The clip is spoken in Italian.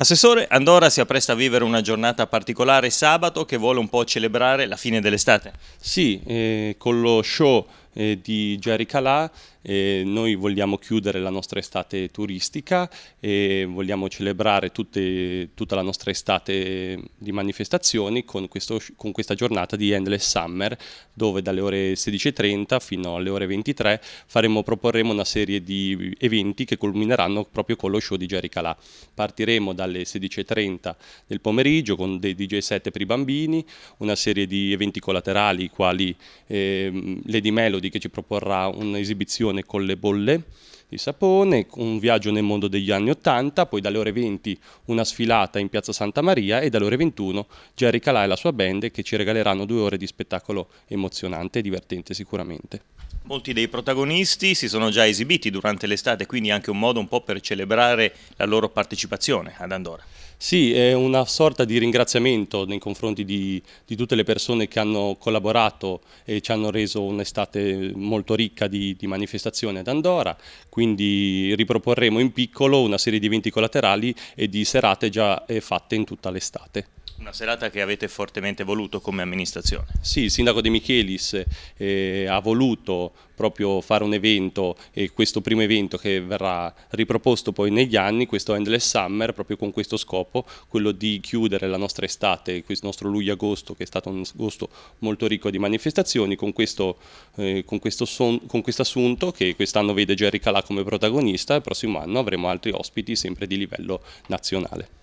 Assessore, Andorra si appresta a vivere una giornata particolare sabato che vuole un po' celebrare la fine dell'estate. Sì, eh, con lo show eh, di Jerry Calà. Eh, noi vogliamo chiudere la nostra estate turistica e vogliamo celebrare tutte, tutta la nostra estate di manifestazioni con, questo, con, questa giornata di Endless Summer dove dalle ore 16.30 fino alle ore 23 faremo, proporremo una serie di eventi che culmineranno proprio con lo show di Jerry Calà. Partiremo dalle 16.30 del pomeriggio con dei DJ set per i bambini, una serie di eventi collaterali quali eh, Lady Melody Lodi che ci proporrà un'esibizione con le bolle di sapone, un viaggio nel mondo degli anni 80, poi dalle ore 20 una sfilata in Piazza Santa Maria e dalle ore 21 Jerry Calà e la sua band che ci regaleranno due ore di spettacolo emozionante e divertente sicuramente. Molti dei protagonisti si sono già esibiti durante l'estate, quindi anche un modo un po' per celebrare la loro partecipazione ad Andorra. Sì, è una sorta di ringraziamento nei confronti di, di tutte le persone che hanno collaborato e ci hanno reso un'estate molto ricca di, di manifestazioni ad Andorra, quindi riproporremo in piccolo una serie di eventi collaterali e di serate già eh, fatte in tutta l'estate. Una serata che avete fortemente voluto come amministrazione. Sì, il sindaco De Michelis eh, ha voluto proprio fare un evento e questo primo evento che verrà riproposto poi negli anni, questo Endless Summer, proprio con questo scopo, quello di chiudere la nostra estate, questo nostro luglio-agosto che è stato un agosto molto ricco di manifestazioni, con questo, eh, con questo, son, con quest assunto che quest'anno vede Jerry Calà come protagonista, e il prossimo anno avremo altri ospiti sempre di livello nazionale.